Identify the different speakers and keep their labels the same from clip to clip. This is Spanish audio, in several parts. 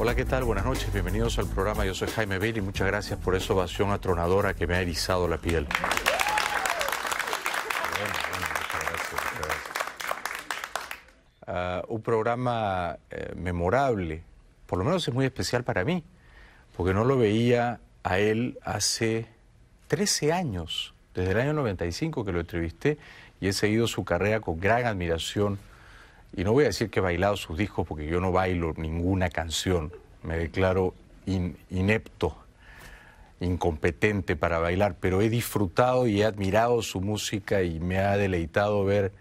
Speaker 1: Hola, ¿qué tal? Buenas noches, bienvenidos al programa. Yo soy Jaime bill y muchas gracias por esa ovación atronadora que me ha erizado la piel. Ah, un programa eh, memorable, por lo menos es muy especial para mí, porque no lo veía a él hace 13 años, desde el año 95 que lo entrevisté y he seguido su carrera con gran admiración y no voy a decir que he bailado sus discos porque yo no bailo ninguna canción, me declaro inepto, incompetente para bailar, pero he disfrutado y he admirado su música y me ha deleitado ver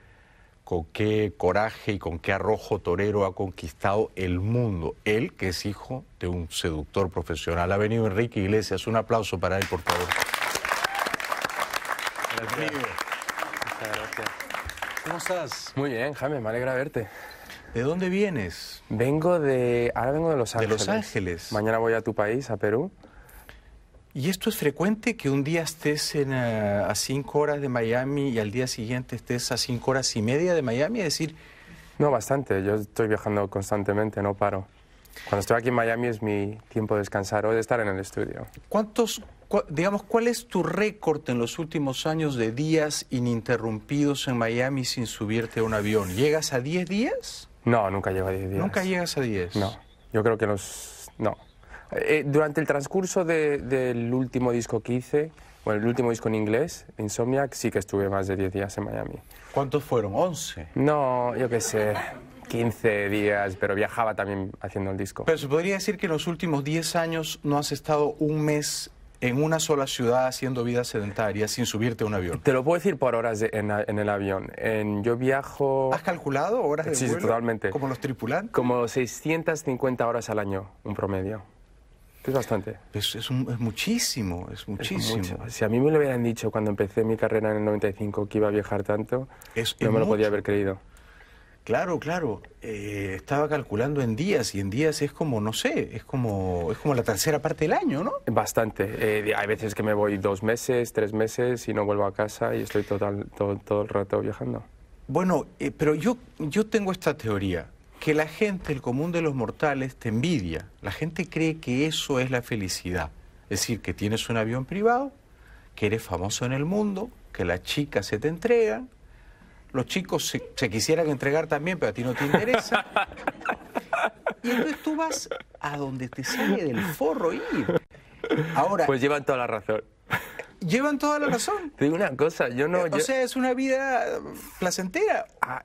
Speaker 1: con qué coraje y con qué arrojo torero ha conquistado el mundo. Él, que es hijo de un seductor profesional. Ha venido Enrique Iglesias. Un aplauso para él, por favor.
Speaker 2: Muy bien, Jaime, me alegra verte. ¿De dónde vienes? Vengo de. Ahora vengo de Los Ángeles. De Los Ángeles. Mañana voy a tu país, a Perú. ¿Y esto es frecuente que un
Speaker 1: día estés a, eh, a cinco horas de Miami y al día siguiente estés a cinco horas y media
Speaker 2: de Miami? Es decir. No, bastante. Yo estoy viajando constantemente, no paro. Cuando estoy aquí en Miami es mi tiempo de descansar o de estar en el estudio.
Speaker 1: ¿Cuántos, digamos, ¿cuál es tu récord en los últimos años de días ininterrumpidos en Miami sin subirte
Speaker 2: a un avión? ¿Llegas a 10 días? No, nunca llego a 10 días. ¿Nunca llegas a 10? No, yo creo que los... no. Eh, durante el transcurso del último disco que hice, bueno, el último disco en inglés, Insomniac, sí que estuve más de 10 días en Miami.
Speaker 1: ¿Cuántos fueron? ¿11?
Speaker 2: No, yo qué sé. 15 días, pero viajaba también haciendo el disco. Pero se
Speaker 1: podría decir que en los últimos 10 años no has estado un mes en una sola ciudad haciendo
Speaker 2: vida sedentaria sin subirte a un avión? Te lo puedo decir por horas en, el avión. En, yo viajo... ¿Has calculado horas de vuelo? Sí, totalmente. ¿Como los tripulantes? Como 650 horas al año, un promedio. Es bastante. Es, muchísimo, es muchísimo. si a mí me lo hubieran dicho cuando empecé mi carrera en el 95 que iba a viajar tanto,
Speaker 1: no me lo podía haber
Speaker 2: creído. Claro, claro.
Speaker 1: Eh, estaba calculando en
Speaker 2: días y en días es como,
Speaker 1: no sé, es como, es como la tercera parte del año, ¿no?
Speaker 2: Bastante. Eh, hay veces que me voy dos meses, tres meses y no vuelvo a casa y estoy todo, el rato viajando.
Speaker 1: Bueno, eh, pero yo, yo tengo esta teoría, que la gente, el común de los mortales, te envidia. La gente cree que eso es la felicidad. Es decir, que tienes un avión privado, que eres famoso en el mundo, que las chicas se te entregan, los chicos se, quisieran entregar también, pero a ti no te interesa. y entonces tú vas a donde te sale del forro ir.
Speaker 2: Ahora, pues llevan toda la razón. Llevan toda la razón. digo una cosa, yo no... Eh, o yo... sea, es una vida um, placentera. Ah,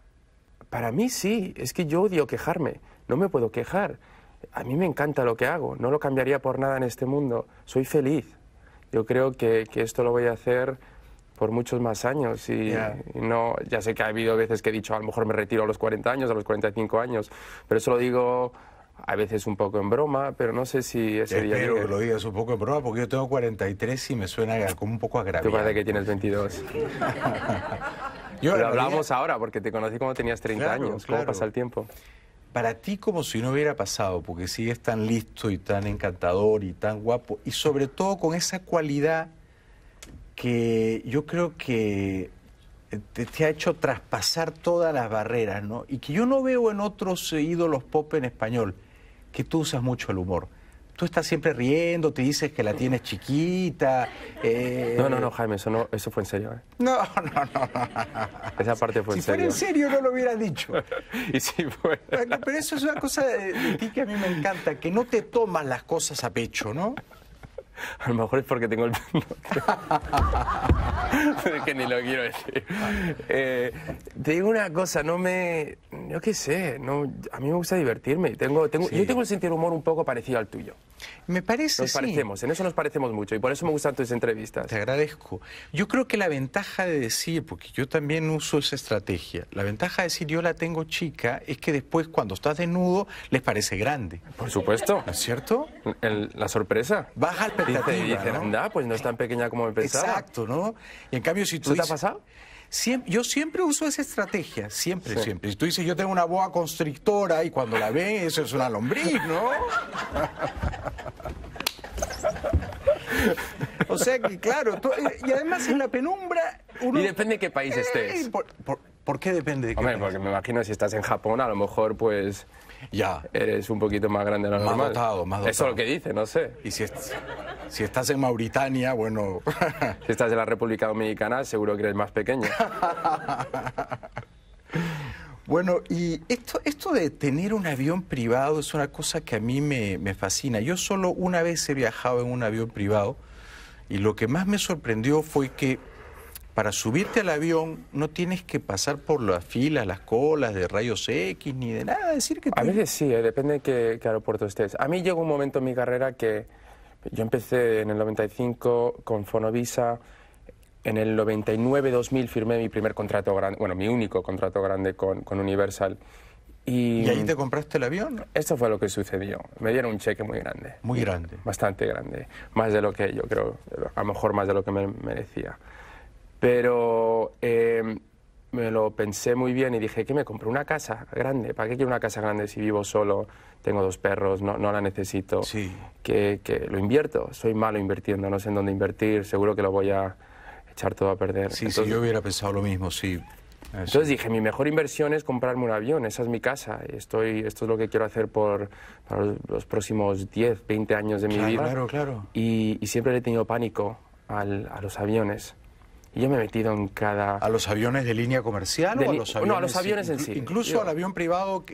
Speaker 2: para mí sí, es que yo odio quejarme, no me puedo quejar. A mí me encanta lo que hago, no lo cambiaría por nada en este mundo, soy feliz. Yo creo que esto lo voy a hacer por muchos más años y, no ya sé que ha habido veces que he dicho a lo mejor me retiro a los 40 años, a los 45 años, pero eso lo digo a veces un poco en broma, pero no sé si ese día... que lo
Speaker 1: digas un poco en broma, porque yo tengo 43 y me suena como un poco agraviado. Tú parece
Speaker 2: que tienes 22. yo lo hablamos ahora, porque te conocí cuando tenías 30 años. ¿Cómo pasa el tiempo?
Speaker 1: Para ti como si no hubiera pasado, porque sigues tan listo y tan encantador y tan guapo, y sobre todo con esa cualidad que yo creo que te, ha hecho traspasar todas las barreras, ¿no? Y que yo no veo en otros eh, ídolos pop en español, que tú usas mucho el humor. Tú estás siempre riendo, te dices que la tienes chiquita. No, eh, no, no,
Speaker 2: Jaime, eso, no, fue en serio. ¿eh? No, no, no, Esa parte fue en serio. Si fuera en serio,
Speaker 1: no lo hubiera dicho.
Speaker 2: y si fuera.
Speaker 1: Pero eso es una cosa de ti que a mí me encanta, que no te tomas las cosas a pecho, ¿no? A lo mejor es porque tengo el
Speaker 2: es que ni lo quiero decir. Eh, te digo una cosa, no me. Yo qué sé, no, a mí me gusta divertirme. Tengo, Yo tengo el sentido humor un poco parecido al tuyo. Me parece. Nos parecemos, en eso nos parecemos mucho y por eso me gustan tus entrevistas. Te
Speaker 1: agradezco. Yo creo que la ventaja de decir, porque yo también uso esa estrategia, la ventaja de decir yo la tengo chica es que después cuando estás desnudo les parece grande. Por supuesto. ¿No es cierto? la sorpresa. Baja el anda, pues no es tan pequeña como me pensaba. Exacto, ¿no? Y en cambio si tú. la dices, te ha pasado? yo siempre uso esa estrategia, siempre, siempre. Y tú dices, yo tengo una boa constrictora y cuando la ven, eso es una lombriz, ¿no? o sea que, claro, y además en la penumbra... y
Speaker 2: depende de qué país eh, estés. Por, qué depende de qué Hombre, porque me imagino si estás en Japón, a lo mejor, pues ya. eres un poquito más grande de lo Dotado, Eso es lo que dice, no sé. Y si, estás en Mauritania, bueno... si estás en la República Dominicana, seguro que eres más pequeño.
Speaker 1: Bueno, y esto, esto de tener un avión privado es una cosa que a mí me, me, fascina. Yo solo una vez he viajado en un avión privado y lo que más me sorprendió fue que para subirte al avión no tienes que pasar por las filas,
Speaker 2: las colas de rayos X ni de nada. Decir que A veces sí, eh, depende de qué, aeropuerto estés. A mí llegó un momento en mi carrera que yo empecé en el 95 con Fonovisa. En el 99-2000 firmé mi primer contrato grande, bueno, mi único contrato grande con, Universal. Y, ¿Y ahí te compraste el avión? Eso fue lo que sucedió. Me dieron un cheque muy grande. Muy grande. Bastante grande. Más de lo que yo creo, a lo mejor más de lo que me merecía. Pero em, me lo pensé muy bien y dije, ¿qué me compro? Una casa grande. ¿Para qué quiero una casa grande si vivo solo, tengo dos perros, no, no la necesito? Sí. Que, que lo invierto. Soy malo invirtiendo, no sé en dónde invertir, seguro que lo voy a echar todo a perder. Sí, sí, yo hubiera pensado lo mismo, sí. Entonces dije, mi mejor inversión es comprarme un avión, esa es mi casa, estoy, esto es lo que quiero hacer por, los próximos 10, 20 años de mi vida. Claro, claro. Y, siempre le he tenido pánico al, a los aviones. Y yo me he metido en cada... ¿A los aviones de línea comercial o a los aviones? No, a los aviones en sí. Incluso al avión privado...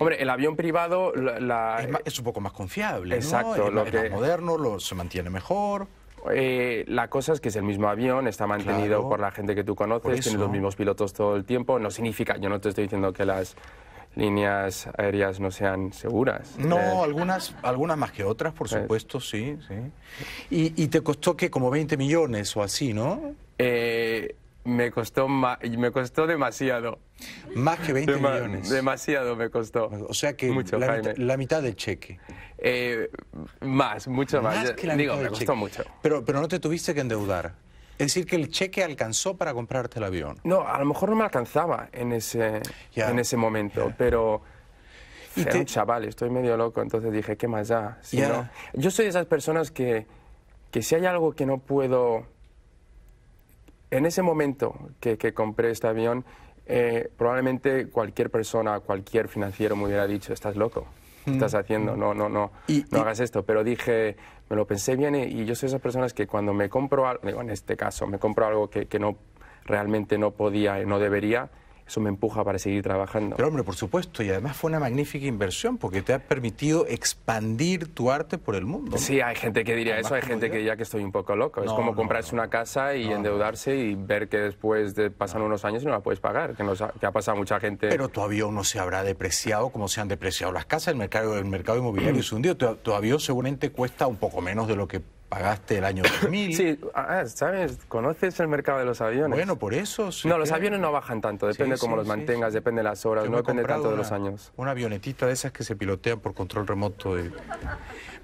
Speaker 2: Hombre, el avión privado... La,
Speaker 1: eh, Es, un poco más confiable, Exacto, lo es que... más
Speaker 2: moderno, lo, se mantiene mejor... Eh, la cosa es que es el mismo avión, está mantenido por la gente que tú conoces, tiene los mismos pilotos todo el tiempo. No significa, yo no te estoy diciendo que las líneas aéreas no sean seguras.
Speaker 1: No, eh, algunas, algunas más que otras, por pues. supuesto, sí, sí. Y, y te costó que como 20 millones o así, ¿no?
Speaker 2: Eh, me costó me costó demasiado.
Speaker 1: Más que 20 millones. Demasiado me costó. O sea que la, mitad del cheque.
Speaker 2: Eh, más, mucho más. más que la Digo, me costó mucho.
Speaker 1: Pero, pero no te tuviste que endeudar.
Speaker 2: Es decir, que el cheque alcanzó para comprarte el avión. No, a lo mejor no me alcanzaba en ese, en ese momento, pero... Y chaval, estoy medio loco, entonces dije, ¿qué más da? yo soy de esas personas que, que si hay algo que no puedo en ese momento que, compré este avión, eh, probablemente cualquier persona, cualquier financiero me hubiera dicho, estás loco, estás mm. haciendo, mm. no, no, no, no hagas esto. Pero dije, me lo pensé bien y, yo soy esas personas que cuando me compro algo, digo, en este caso, me compro algo que, no, realmente no podía y no debería, eso me empuja para seguir trabajando. Pero hombre, por supuesto, y además
Speaker 1: fue una magnífica inversión porque te ha permitido expandir
Speaker 2: tu arte por el mundo. Sí, hay gente que diría eso, hay gente que diría que estoy un poco loco. es como comprarse una casa y endeudarse y ver que después de pasan unos años no la puedes pagar, que, ha, pasado mucha gente. Pero
Speaker 1: todavía avión no se habrá depreciado como se han depreciado las casas, el mercado, el mercado inmobiliario se hundió, Todavía seguramente cuesta un poco menos de lo que pagaste el año
Speaker 2: 2000. Sí, ah, ¿sabes? Conoces el mercado de los aviones. Bueno, por eso. no, los aviones no bajan tanto, depende cómo los mantengas, depende de las horas, no depende tanto de los años.
Speaker 1: Una avionetita de esas que se pilotean por control remoto.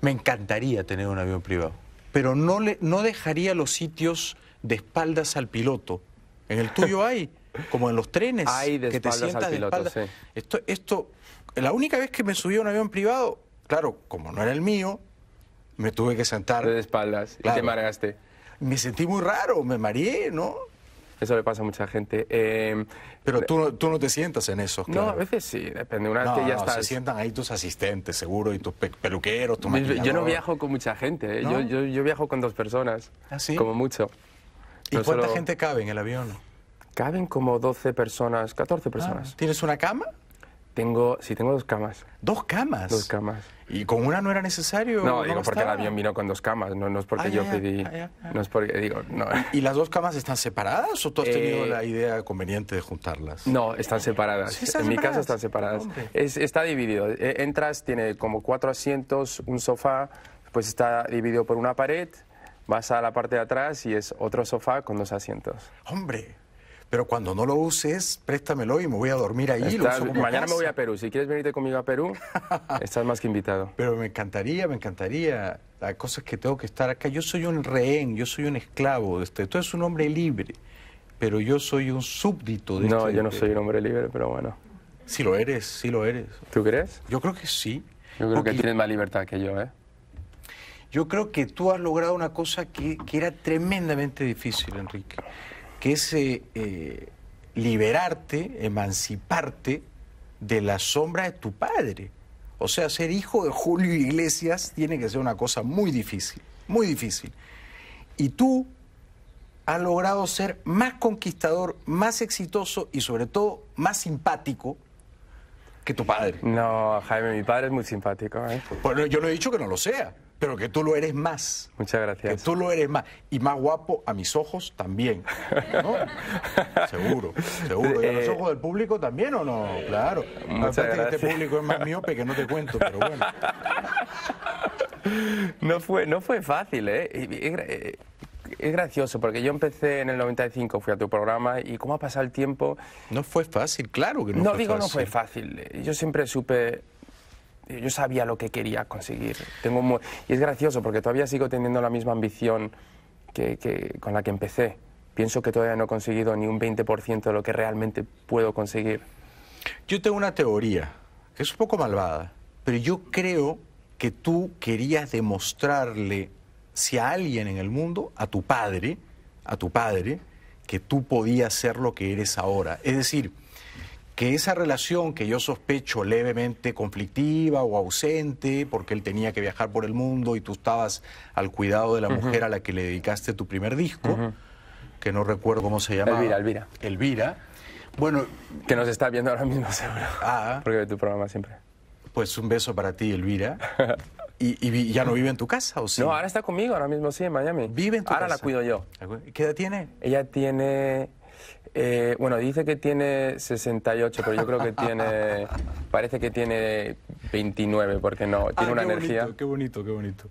Speaker 1: Me encantaría tener un avión privado, pero no, le, no dejaría los sitios de espaldas al piloto. En el tuyo hay, como en los trenes, hay de que te sientas al piloto, de Esto, esto, la única vez que me subí a un avión privado, claro, como no era el mío, me tuve que sentar. De espaldas y te mareaste. Me sentí muy
Speaker 2: raro, me mareé, ¿no? Eso le pasa a mucha gente. Em, pero tú no, tú no te sientas en eso, claro. No, a veces sí, depende. Una vez que ya no, estás... se
Speaker 1: sientan ahí tus asistentes, seguro, y tus peluqueros,
Speaker 2: tus Yo no viajo con mucha gente, ¿eh? yo, yo, viajo con dos personas, ¿Ah, como mucho. ¿Y cuánta gente cabe en el avión? Caben como 12 personas, 14 ah, personas. ¿Tienes una cama? Tengo, sí, tengo dos camas. ¿Dos camas? Dos
Speaker 1: camas. ¿Y con una no era necesario? No, digo, porque el avión
Speaker 2: vino con dos camas, no, es porque ah, yo pedí. No es porque, digo, no. ¿Y las dos camas están separadas o tú has tenido eh, la idea conveniente de juntarlas? No, están separadas. en mi casa están separadas. está dividido. E, entras, tiene como cuatro asientos, un sofá, pues está dividido por una pared, vas a la parte de atrás y es otro sofá con dos asientos.
Speaker 1: ¡Hombre! pero cuando no lo uses, préstamelo y me voy a dormir ahí. mañana me voy a
Speaker 2: Perú. Si quieres venirte conmigo a Perú,
Speaker 1: estás más que invitado. Pero me encantaría, me encantaría. Hay cosas que tengo que estar acá. Yo soy un rehén, yo soy un esclavo. Este, tú eres un hombre libre, pero yo soy un súbdito de No, este yo no soy un hombre libre, pero bueno. Sí lo eres, sí lo eres. ¿Tú crees? Yo creo que sí. Yo creo que tienes más libertad que yo, ¿eh? Yo creo que tú has logrado una cosa que, era tremendamente difícil, Enrique, que es eh, eh, liberarte, emanciparte de la sombra de tu padre. O sea, ser hijo de Julio Iglesias tiene que ser una cosa muy difícil, muy difícil. Y tú has logrado ser más conquistador, más exitoso y sobre todo más simpático que tu padre. No, Jaime, mi padre es muy simpático. ¿eh? Bueno, yo no he dicho que no lo sea pero que tú lo eres más. Muchas gracias. Que tú lo eres más. Y más guapo a mis ojos también. ¿no? seguro, seguro. ¿Y a los eh, ojos del público también o no? Claro. Muchas este gracias. este público
Speaker 2: es más miope que no te cuento, pero bueno. No fue, no fue fácil, ¿eh? ¿eh? es gracioso porque yo empecé en el 95, fui a tu programa y cómo ha pasado el tiempo. No fue fácil, claro que no. No digo no fue fácil. Yo siempre supe yo sabía lo que quería conseguir. Tengo Y es gracioso porque todavía sigo teniendo la misma ambición con la que empecé. Pienso que todavía no he conseguido ni un 20% de lo que realmente puedo conseguir. Yo tengo una teoría, que es un poco malvada, pero yo creo que
Speaker 1: tú querías demostrarle, si a alguien en el mundo, a tu padre, a tu padre, que tú podías ser lo que eres ahora. Es decir, que esa relación que yo sospecho levemente conflictiva o ausente, porque él tenía que viajar por el mundo y tú estabas al cuidado de la mujer a la que le dedicaste tu primer disco, que no recuerdo cómo se llama Elvira, Elvira. Elvira. Bueno. Que nos está viendo
Speaker 2: ahora mismo, seguro.
Speaker 1: Ah. Porque ve tu programa siempre. Pues un beso para ti, Elvira.
Speaker 2: ¿Y, ya no vive en tu casa o sí? No, ahora está conmigo, ahora mismo sí, en Miami. Vive en tu casa. Ahora la cuido yo. ¿Qué edad tiene? Ella tiene eh, bueno, dice que tiene 68, pero yo creo que tiene. parece que tiene 29, porque no. Tiene ah, una energía.
Speaker 1: qué bonito, qué bonito.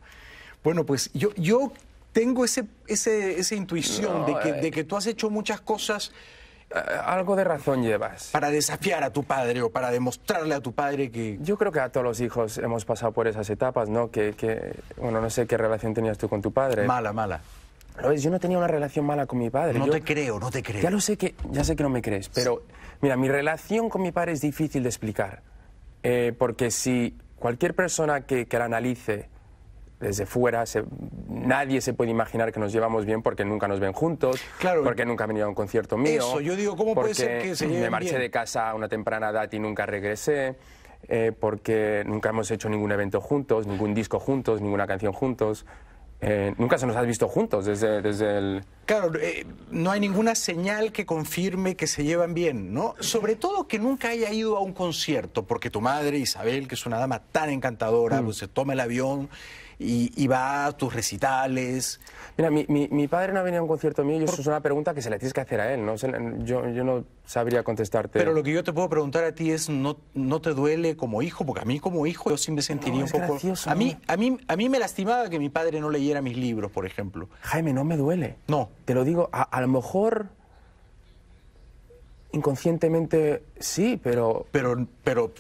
Speaker 1: Bueno, pues yo, yo tengo ese, ese, esa intuición de, que, eh. de
Speaker 2: que tú has hecho muchas cosas eh, algo de razón llevas. Para desafiar a tu padre o para demostrarle a tu padre que... Yo creo que a todos los hijos hemos pasado por esas etapas, ¿no? que bueno, no sé qué relación tenías tú con tu padre. Mala, mala yo no tenía una relación mala con mi padre. No te creo, no te creo. Ya lo sé que, ya sé que no me crees, pero mira, mi relación con mi padre es difícil de explicar. Eh, porque si cualquier persona que, la analice desde fuera, nadie se puede imaginar que nos llevamos bien porque nunca nos ven juntos, claro, porque nunca ha venido a un concierto mío. Eso, yo digo, ¿cómo puede ser que se Me marché de casa a una temprana edad y nunca regresé. Eh, porque nunca hemos hecho ningún evento juntos, ningún disco juntos, ninguna canción juntos. Eh, nunca se nos has visto juntos desde, desde el...
Speaker 1: Claro, eh, no hay ninguna señal que confirme que se llevan bien, ¿no? Sobre todo que nunca haya ido a un concierto, porque tu madre, Isabel, que es una dama tan encantadora, mm. pues, se toma el
Speaker 2: avión y, va a tus recitales. Mira, mi, mi, padre no ha venido a un concierto mío y eso es una pregunta que se le tienes que hacer a él. ¿no? Yo, yo, no sabría contestarte. Pero lo
Speaker 1: que yo te puedo preguntar a ti es, ¿no, no te duele como hijo? Porque a mí como hijo yo sí me sentiría un poco... a, mí, a, mí, a mí me lastimaba que mi padre no leyera mis libros, por ejemplo.
Speaker 2: Jaime, no me duele. No. Te lo digo, a, lo mejor inconscientemente sí, pero... Pero, pero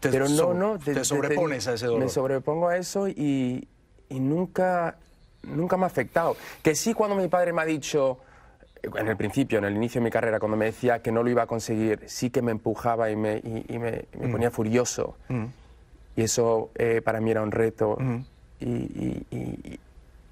Speaker 2: pero no, no. Te, sobrepones a ese dolor. Me sobrepongo a eso y, y, nunca, nunca me ha afectado. Que sí, cuando mi padre me ha dicho, en el principio, en el inicio de mi carrera, cuando me decía que no lo iba a conseguir, sí que me empujaba y me, y, me, mm. ponía furioso. Mm. Y eso eh, para mí era un reto. Mm. y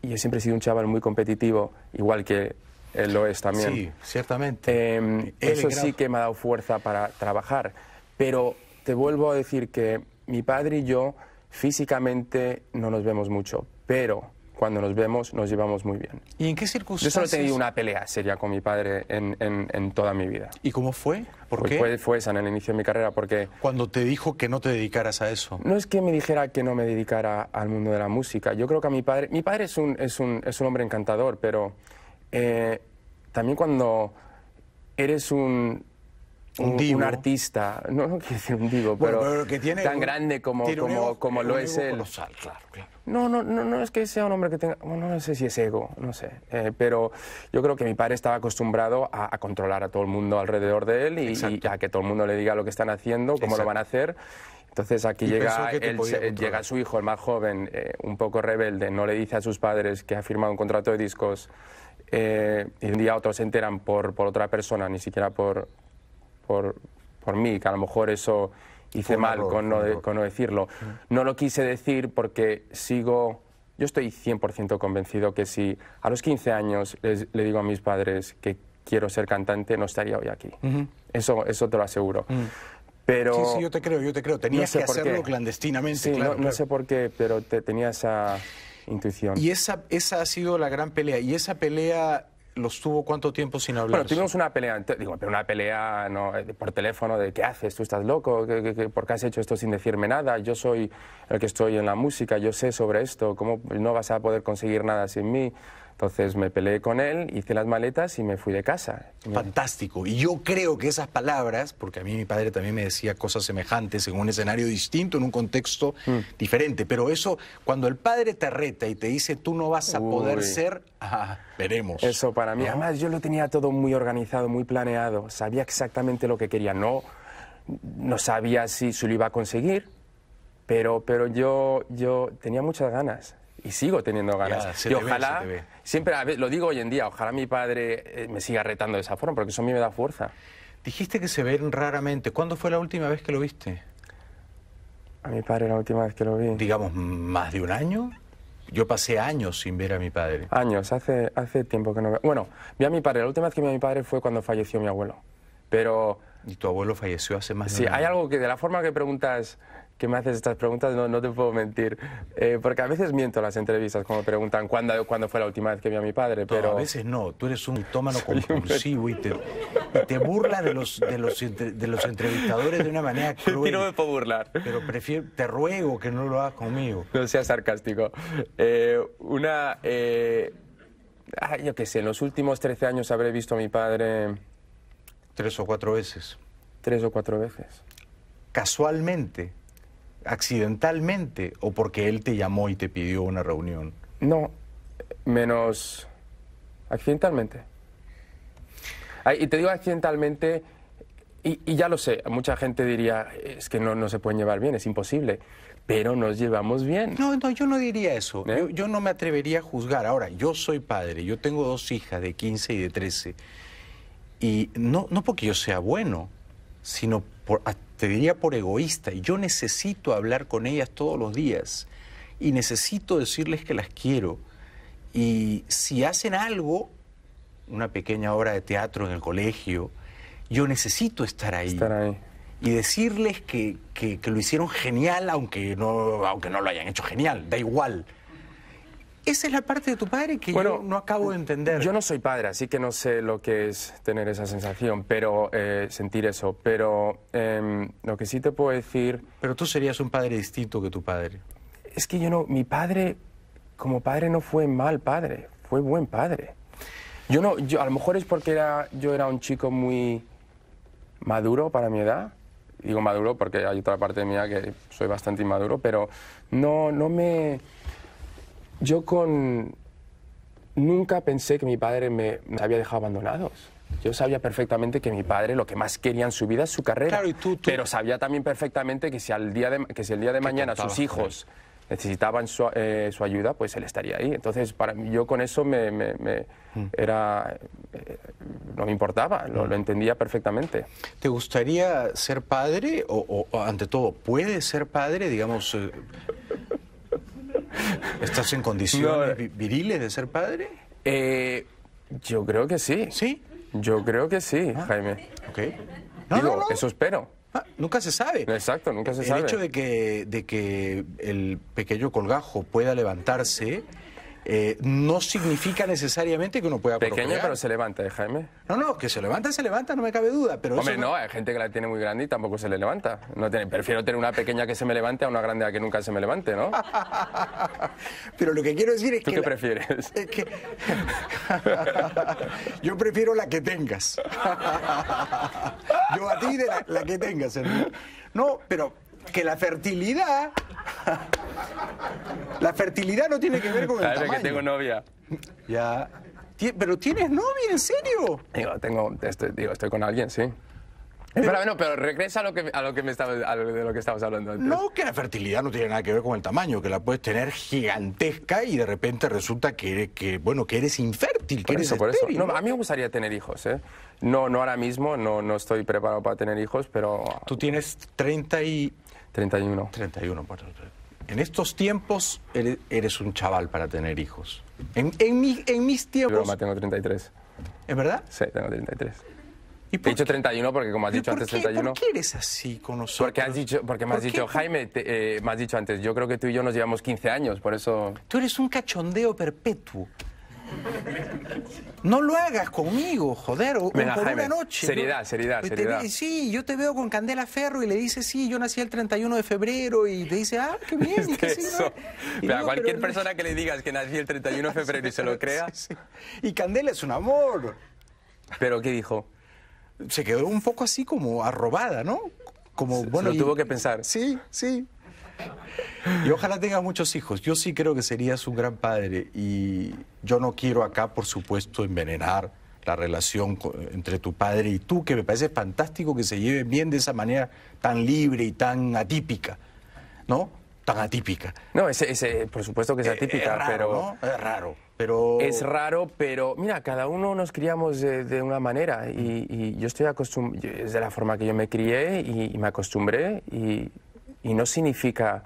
Speaker 2: yo siempre he sido un chaval muy competitivo, igual que él lo es también. Sí, ciertamente. Em, eso sí que me ha dado fuerza para trabajar, pero te vuelvo a decir que mi padre y yo físicamente no nos vemos mucho, pero cuando nos vemos nos llevamos muy bien.
Speaker 1: ¿Y en qué circunstancias? Yo solo he tenido una pelea
Speaker 2: seria con mi padre en, toda mi vida. ¿Y cómo fue? ¿Por pues qué? Fue, esa en el inicio de mi carrera porque... Cuando te dijo que no te dedicaras a eso. No es que me dijera que no me dedicara al mundo de la música. Yo creo que a mi padre... Mi padre es un, es un, hombre encantador, pero eh, también cuando eres un un, artista, no, no quiero decir un divo, pero, tan grande como, como, lo es él. No, no, no, es que sea un hombre que tenga, no sé si es ego, no sé, eh, pero yo creo que mi padre estaba acostumbrado a, controlar a todo el mundo alrededor de él y, a que todo el mundo le diga lo que están haciendo, cómo lo van a hacer. Entonces aquí llega, eh, llega su hijo, el más joven, eh, un poco rebelde, no le dice a sus padres que ha firmado un contrato de discos y un día otros se enteran por, por otra persona, ni siquiera por, por, por mí, que a lo mejor eso hice mal con, no decirlo. Mm. No lo quise decir porque sigo, yo estoy 100% convencido que si a los 15 años le digo a mis padres que quiero ser cantante, no estaría hoy aquí. eso, eso te lo aseguro. Mm. Pero sí, sí, yo
Speaker 1: te creo, yo te creo. Tenías que hacerlo clandestinamente. claro, no, sé
Speaker 2: por qué, pero te, tenía esa intuición. Y esa, esa ha sido la gran pelea. Y esa pelea
Speaker 1: ¿Los tuvo cuánto tiempo sin hablar? Bueno, tuvimos
Speaker 2: una pelea, digo, pero una pelea no, eh, por teléfono de ¿qué haces? ¿Tú estás loco? porque por qué has hecho esto sin decirme nada? Yo soy el que estoy en la música, yo sé sobre esto, ¿cómo no vas a poder conseguir nada sin mí? Entonces me peleé con él, hice las maletas y me fui de casa.
Speaker 1: Fantástico. Y yo creo que esas palabras, porque a mí mi padre también me decía cosas semejantes en un escenario distinto, en un contexto mm. diferente, pero eso, cuando el padre te reta y te dice tú no vas a poder ser, veremos. Eso para mí. Además,
Speaker 2: yo lo tenía todo muy organizado, muy planeado, sabía exactamente lo que quería. No, no sabía si, se lo iba a conseguir, pero, pero yo, yo tenía muchas ganas y sigo teniendo ganas. y ojalá, siempre lo digo hoy en día, ojalá mi padre eh, me siga retando de esa forma, porque eso a mí me da fuerza. Dijiste que se ven raramente.
Speaker 1: ¿Cuándo fue la última vez que lo viste?
Speaker 2: A mi padre la última vez que lo vi. Digamos, más de un año. Yo pasé años sin ver a mi padre. Años, hace, hace tiempo que no Bueno, vi a mi padre. La última vez que vi a mi padre fue cuando falleció mi abuelo. Pero. Y tu abuelo falleció hace más de un año. hay algo que de la forma que preguntas que me haces estas preguntas, no, no te puedo mentir. Eh, porque a veces miento las entrevistas, cuando me preguntan cuándo, fue la última vez que vi a mi padre. Pero... a veces
Speaker 1: no, tú eres un tómano compulsivo y te, te burlas de los, entrevistadores de una manera cruel. Y no me puedo burlar. Pero prefiero, te ruego que no lo hagas conmigo.
Speaker 2: No seas sarcástico. Eh, una. Eh, yo qué sé, en los últimos 13 años habré visto a mi padre. Tres o cuatro veces. Tres o cuatro veces.
Speaker 1: Casualmente accidentalmente o porque él te
Speaker 2: llamó y te pidió una reunión? No, menos accidentalmente. y te digo accidentalmente, y, ya lo sé, mucha gente diría, es que no, no se pueden llevar bien, es imposible, pero nos llevamos bien. No, no, yo no diría eso, ¿Eh? yo, no me atrevería a juzgar. Ahora, yo soy padre, yo tengo dos hijas de
Speaker 1: 15 y de 13, y no, no porque yo sea bueno, sino por, te diría por egoísta, yo necesito hablar con ellas todos los días y necesito decirles que las quiero. Y si hacen algo, una pequeña obra de teatro en el colegio, yo necesito estar ahí. Y decirles que, que, lo hicieron genial, aunque no, aunque no lo hayan hecho genial,
Speaker 2: da igual. Esa es la parte de tu padre que yo no acabo de entender. Yo no soy padre, así que no sé lo que es tener esa sensación, pero eh, sentir eso. Pero em, lo que sí te puedo decir... Pero tú serías un padre distinto que tu padre. Es que yo no... Mi padre, como padre, no fue mal padre. Fue buen padre. Yo no... a lo mejor es porque era, yo era un chico muy maduro para mi edad digo maduro porque hay otra parte de mía que soy bastante inmaduro, pero no, no me... Yo con... Nunca pensé que mi padre me, había dejado abandonados. Yo sabía perfectamente que mi padre lo que más quería en su vida es su carrera. y tú, Pero sabía también perfectamente que si, al día que si el día de mañana sus hijos necesitaban eh, su, ayuda, pues él estaría ahí. Entonces, para mí, yo con eso me, mm. era, eh, no me importaba, mm. lo, entendía perfectamente. ¿Te gustaría ser
Speaker 1: padre o, ante todo, puede ser padre, digamos, eh,
Speaker 2: ¿Estás en condiciones eh. viriles de ser padre? Eh, yo creo que sí. ¿Sí? Yo creo que sí, ah, Jaime. Ok. Digo, eso espero. Ah, nunca se sabe. Exacto, nunca se sabe. El hecho de
Speaker 1: que, de que el pequeño colgajo pueda levantarse eh, no significa necesariamente que uno pueda Pequeño, Pequeña, pero
Speaker 2: se levanta, ¿eh, Jaime.
Speaker 1: No, no, que se levanta, se levanta, no me cabe duda. Pero Hombre, no,
Speaker 2: hay gente que la tiene muy grande y tampoco se le levanta. No tiene, prefiero tener una pequeña que se me levante a una grande a que nunca se me levante, ¿no? pero lo que quiero decir es que... ¿Tú qué prefieres? Es que...
Speaker 1: Yo prefiero la que tengas. Yo a ti de la, que tengas. No, pero que la fertilidad.
Speaker 2: la fertilidad no tiene que ver con el tamaño. que tengo novia. Ya. ¿Pero tienes novia, en serio? Digo, tengo, digo, estoy con alguien, sí. Pero, bueno, pero regresa a lo que, a lo que me estaba, a lo, de lo que estabas hablando antes. No, que la fertilidad no tiene nada que ver con el tamaño, que la puedes tener
Speaker 1: gigantesca y de repente resulta que, que bueno, que eres infértil, que eso, por eso. a
Speaker 2: mí me gustaría tener hijos, ¿eh? No, no ahora mismo, no, no estoy preparado para tener hijos, pero... Tú tienes 30 y... 31. 31, En estos tiempos
Speaker 1: eres, un chaval para tener hijos. En, en, en mis tiempos... Broma, tengo 33.
Speaker 2: ¿Es verdad? Sí, tengo 33. ¿Y he dicho 31 porque como has dicho antes 31. ¿Por qué eres así con nosotros? Porque, has dicho, porque me has dicho, Jaime, eh, me has dicho antes, yo creo que tú y yo nos llevamos 15 años, por eso... Tú eres un cachondeo perpetuo.
Speaker 1: No lo hagas conmigo, joder, o, por una noche. Seriedad, seriedad, sí, yo te veo con Candela Ferro y le dice sí, yo nací el 31 de febrero y te dice, ah, qué bien, ¿y qué eso?
Speaker 2: Mira, cualquier persona que le digas que nací el 31 de febrero y se lo crea. Sí,
Speaker 1: Y Candela es un amor. ¿Pero qué dijo? Se quedó un poco así como arrobada, ¿no? Como, bueno, se lo tuvo que
Speaker 2: pensar. Sí, sí
Speaker 1: y ojalá tenga muchos hijos. Yo sí creo que serías un gran padre y yo no quiero acá, por supuesto, envenenar la relación entre tu padre y tú, que me parece fantástico que se lleven bien de esa manera tan libre y tan atípica, ¿no? Tan atípica.
Speaker 2: No, ese, ese por supuesto que es eh, atípica, es raro, pero... Es raro. Pero... Es raro, pero mira, cada uno nos criamos de, una manera y, yo estoy acostumbrado, es de la forma que yo me crié y, y me acostumbré y y no significa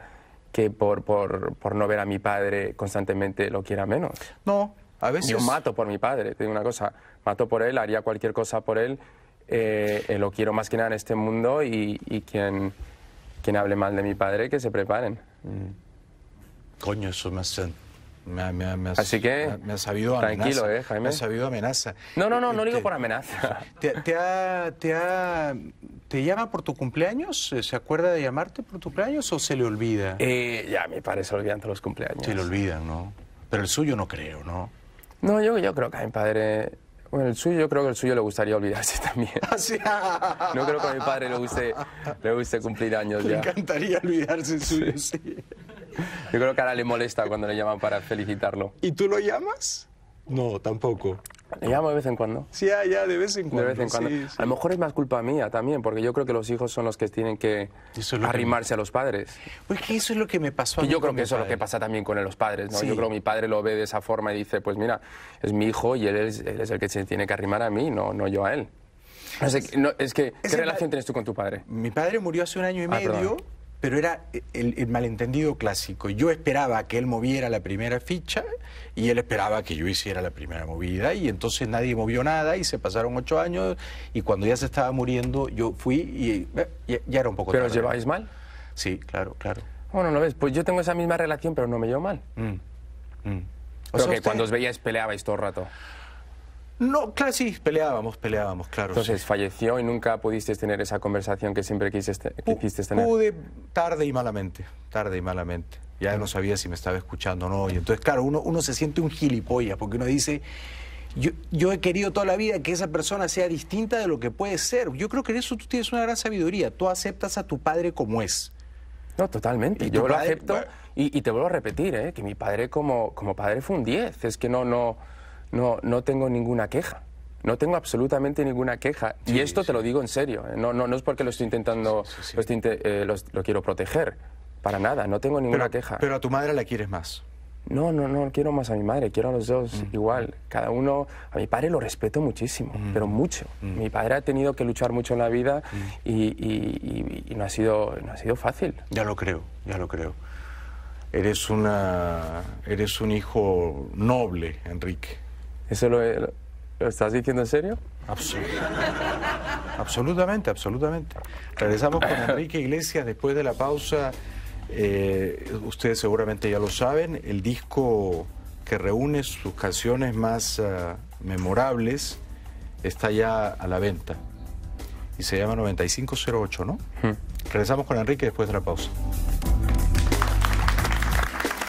Speaker 2: que por, por, por no ver a mi padre constantemente lo quiera menos. No, a veces... Yo mato por mi padre, te digo una cosa, mato por él, haría cualquier cosa por él, eh, eh, lo quiero más que nada en este mundo y, quien, quien hable mal de mi padre, que se preparen. Mm. Coño, eso me hace... Así que. Me, ha sabido amenaza. Tranquilo, ¿eh, Jaime? Me ha sabido amenaza. No, no, no, eh, no digo por amenaza.
Speaker 1: Te, ha, te, ha, ¿Te llama por tu cumpleaños? ¿Se acuerda de llamarte por tu cumpleaños o se le olvida?
Speaker 2: Eh, ya, mi padre se olvidan todos los cumpleaños. Se le olvidan, ¿no? Pero el suyo no creo, ¿no? No, yo, yo creo que a mi padre. Bueno, el suyo, yo creo que el suyo le gustaría olvidarse también. Ah, ¿Sí? No creo que a mi padre le guste, le guste cumplir años le ya. Le
Speaker 1: encantaría olvidarse el suyo, sí.
Speaker 2: Yo creo que ahora le molesta cuando le llaman para felicitarlo.
Speaker 1: ¿Y tú lo llamas? No, tampoco. Le llamo de vez
Speaker 2: en cuando. Sí, ah, ya, de vez en cuando. De vez en cuando. A lo mejor es más culpa mía también, porque yo creo que los hijos son los que tienen que arrimarse a los padres. Pues que eso es lo que me pasó a mí Yo creo que eso es lo que pasa también con los padres, ¿no? Yo creo que mi padre lo ve de esa forma y dice, pues mira, es mi hijo y él es, el que se tiene que arrimar a mí, no, no yo a él. No sé, es que, ¿qué relación tienes tú con tu padre? Mi
Speaker 1: padre murió hace un año y ah, medio pero era el, malentendido clásico. Yo esperaba que él moviera la primera ficha y él esperaba que yo hiciera la primera movida y entonces nadie movió nada y se pasaron ocho años y cuando ya se estaba muriendo yo fui y eh,
Speaker 2: ya, era un poco... ¿Pero os lleváis mal? Sí, claro, claro. Bueno, ¿no ves, pues yo tengo esa misma relación pero no me llevo mal. Mm, mm. O sea, que cuando os veíais peleabais todo el rato. No, claro, sí, peleábamos, peleábamos, claro. Entonces, falleció y nunca pudiste tener esa conversación que siempre quisiste, quisiste tener. Pude tarde y malamente, tarde y malamente. Ya no sabía si me estaba
Speaker 1: escuchando o no. Y entonces, claro, uno, uno se siente un gilipollas porque uno dice, yo, yo, he querido toda la vida que esa persona sea distinta de lo que puede ser. Yo creo que en eso tú tienes una gran sabiduría. Tú aceptas
Speaker 2: a tu padre como es. No, totalmente. Yo lo acepto y, te vuelvo a repetir, ¿eh? que mi padre como, como padre fue un 10. Es que no, no no, no tengo ninguna queja. No tengo absolutamente ninguna queja. y esto te lo digo en serio. ¿eh? No, no, no es porque lo estoy intentando, eh, lo, quiero proteger. Para nada, no tengo ninguna queja. Pero a tu madre la quieres más. No, no, no quiero más a mi madre, quiero a los dos mm. igual. Cada uno, a mi padre lo respeto muchísimo, mm. pero mucho. Mm. Mi padre ha tenido que luchar mucho en la vida y, no, ha sido, fácil. Ya lo creo, ya lo creo. Eres,
Speaker 1: eres un hijo noble, Enrique. ¿Eso lo, estás diciendo en serio? Absolutamente. absolutamente, Regresamos con Enrique Iglesias después de la pausa. Eh, ustedes seguramente ya lo saben, el disco que reúne sus canciones más ah, memorables está ya a la venta y se llama 9508, ¿no? Hmm. Regresamos con Enrique después de la pausa.